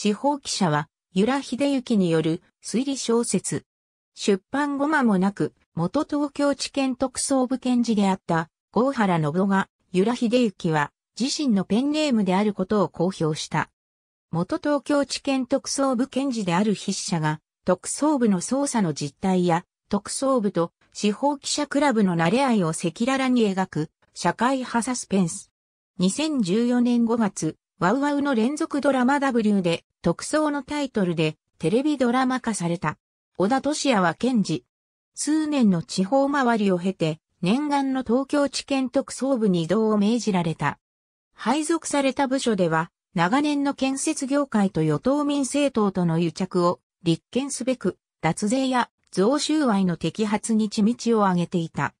司法記者は、由良秀幸による推理小説。出版後間もなく、元東京地検特捜部検事であった、郷原信夫が、由良秀幸は、自身のペンネームであることを公表した。元東京地検特捜部検事である筆者が、特捜部の捜査の実態や、特捜部と司法記者クラブの馴れ合いを赤裸々に描く、社会派サスペンス。2014年5月、ワウワウの連続ドラマ W で特捜のタイトルでテレビドラマ化された。小田敏也は検事。数年の地方回りを経て、念願の東京地検特捜部に移動を命じられた。配属された部署では、長年の建設業界と与党民政党との癒着を立件すべく、脱税や増収賄の摘発に地道を挙げていた。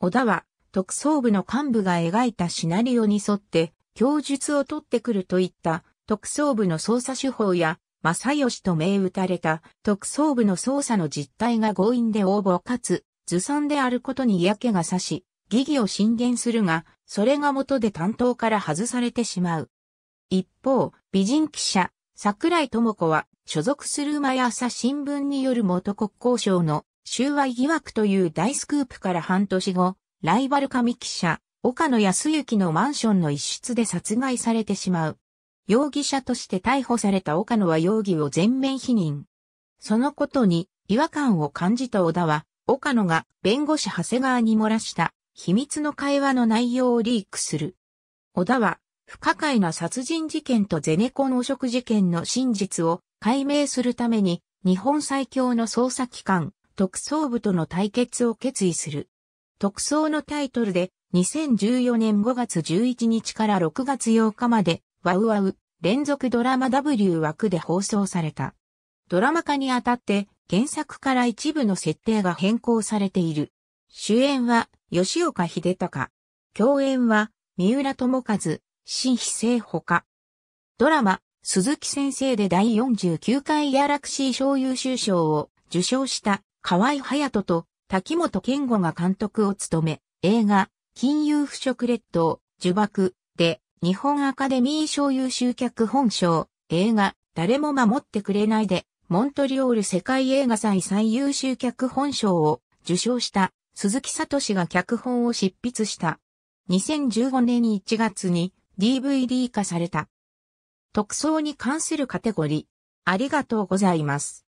小田は、特捜部の幹部が描いたシナリオに沿って、供述を取ってくるといった特捜部の捜査手法や、正義と銘打たれた特捜部の捜査の実態が強引で応募かつずさんであることに嫌気がさし、疑義を進言するが、それが元で担当から外されてしまう。一方、美人記者、桜井智子は、所属する毎朝新聞による元国交省の収賄疑惑という大スクープから半年後、ライバル上記者、岡野康之のマンションの一室で殺害されてしまう。容疑者として逮捕された岡野は容疑を全面否認。そのことに違和感を感じた小田は、岡野が弁護士長谷川に漏らした秘密の会話の内容をリークする。小田は不可解な殺人事件とゼネコン汚職事件の真実を解明するために日本最強の捜査機関特捜部との対決を決意する。特捜のタイトルで2014年5月11日から6月8日まで、ワウワウ連続ドラマ W 枠で放送された。ドラマ化にあたって、原作から一部の設定が変更されている。主演は、吉岡秀隆。共演は、三浦智和、新非正ほか。ドラマ、鈴木先生で第49回ギャラクシー賞優秀賞を受賞した河合隼人と滝本健吾が監督を務め、映画、金融腐食列島、呪縛、で、日本アカデミー賞優秀脚本賞、映画、誰も守ってくれないで、モントリオール世界映画祭最優秀脚本賞を受賞した鈴木聡が脚本を執筆した。2015年1月に DVD 化された。特捜に関するカテゴリー。ありがとうございます。